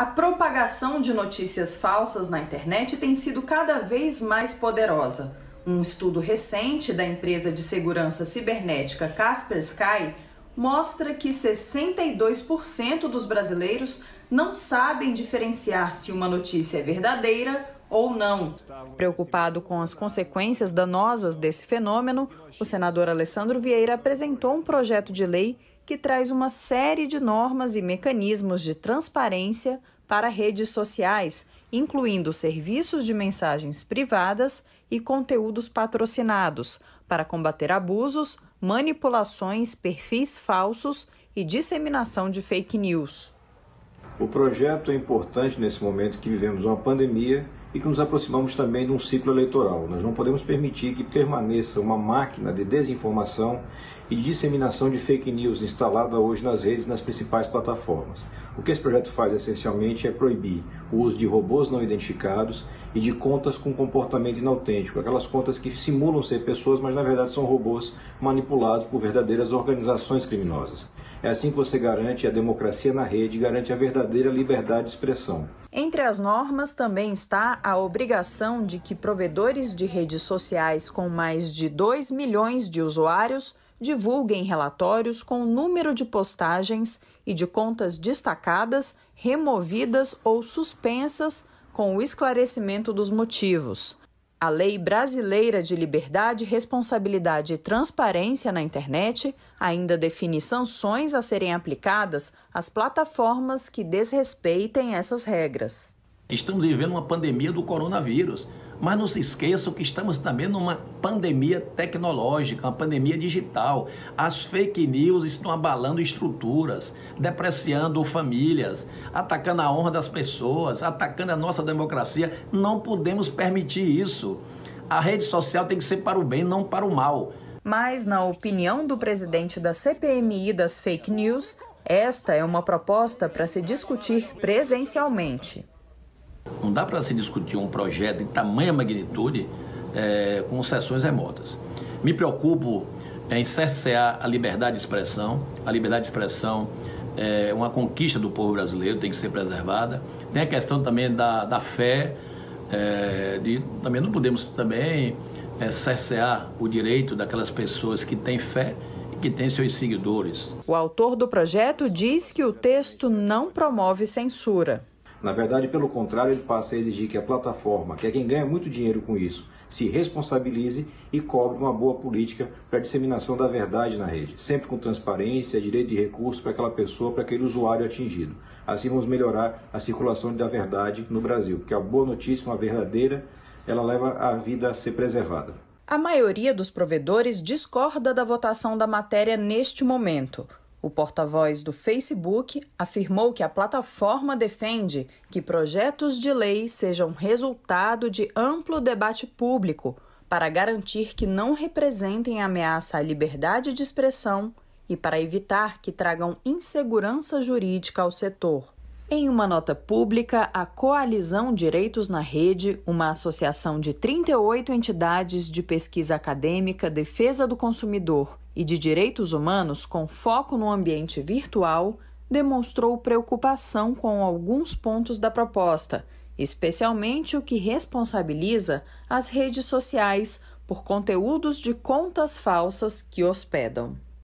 A propagação de notícias falsas na internet tem sido cada vez mais poderosa. Um estudo recente da empresa de segurança cibernética Kaspersky mostra que 62% dos brasileiros não sabem diferenciar se uma notícia é verdadeira ou não. Preocupado com as consequências danosas desse fenômeno, o senador Alessandro Vieira apresentou um projeto de lei que traz uma série de normas e mecanismos de transparência para redes sociais, incluindo serviços de mensagens privadas e conteúdos patrocinados, para combater abusos, manipulações, perfis falsos e disseminação de fake news. O projeto é importante nesse momento que vivemos uma pandemia e que nos aproximamos também de um ciclo eleitoral. Nós não podemos permitir que permaneça uma máquina de desinformação e disseminação de fake news instalada hoje nas redes nas principais plataformas. O que esse projeto faz essencialmente é proibir o uso de robôs não identificados e de contas com comportamento inautêntico, aquelas contas que simulam ser pessoas, mas na verdade são robôs manipulados por verdadeiras organizações criminosas. É assim que você garante a democracia na rede, garante a verdadeira liberdade de expressão. Entre as normas também está a obrigação de que provedores de redes sociais com mais de 2 milhões de usuários divulguem relatórios com o número de postagens e de contas destacadas, removidas ou suspensas, com o esclarecimento dos motivos a Lei Brasileira de Liberdade, Responsabilidade e Transparência na Internet ainda define sanções a serem aplicadas às plataformas que desrespeitem essas regras. Estamos vivendo uma pandemia do coronavírus. Mas não se esqueçam que estamos também numa pandemia tecnológica, uma pandemia digital. As fake news estão abalando estruturas, depreciando famílias, atacando a honra das pessoas, atacando a nossa democracia. Não podemos permitir isso. A rede social tem que ser para o bem, não para o mal. Mas, na opinião do presidente da CPMI das fake news, esta é uma proposta para se discutir presencialmente. Não dá para se discutir um projeto de tamanha magnitude é, com sessões remotas. Me preocupo em cercear a liberdade de expressão. A liberdade de expressão é uma conquista do povo brasileiro, tem que ser preservada. Tem a questão também da, da fé, é, de, também não podemos também é, cercear o direito daquelas pessoas que têm fé e que têm seus seguidores. O autor do projeto diz que o texto não promove censura. Na verdade, pelo contrário, ele passa a exigir que a plataforma, que é quem ganha muito dinheiro com isso, se responsabilize e cobre uma boa política para a disseminação da verdade na rede, sempre com transparência, direito de recurso para aquela pessoa, para aquele usuário atingido. Assim vamos melhorar a circulação da verdade no Brasil, porque a boa notícia, uma verdadeira, ela leva a vida a ser preservada. A maioria dos provedores discorda da votação da matéria neste momento. O porta-voz do Facebook afirmou que a plataforma defende que projetos de lei sejam resultado de amplo debate público para garantir que não representem ameaça à liberdade de expressão e para evitar que tragam insegurança jurídica ao setor. Em uma nota pública, a Coalizão Direitos na Rede, uma associação de 38 entidades de pesquisa acadêmica, defesa do consumidor e de Direitos Humanos com foco no ambiente virtual, demonstrou preocupação com alguns pontos da proposta, especialmente o que responsabiliza as redes sociais por conteúdos de contas falsas que hospedam.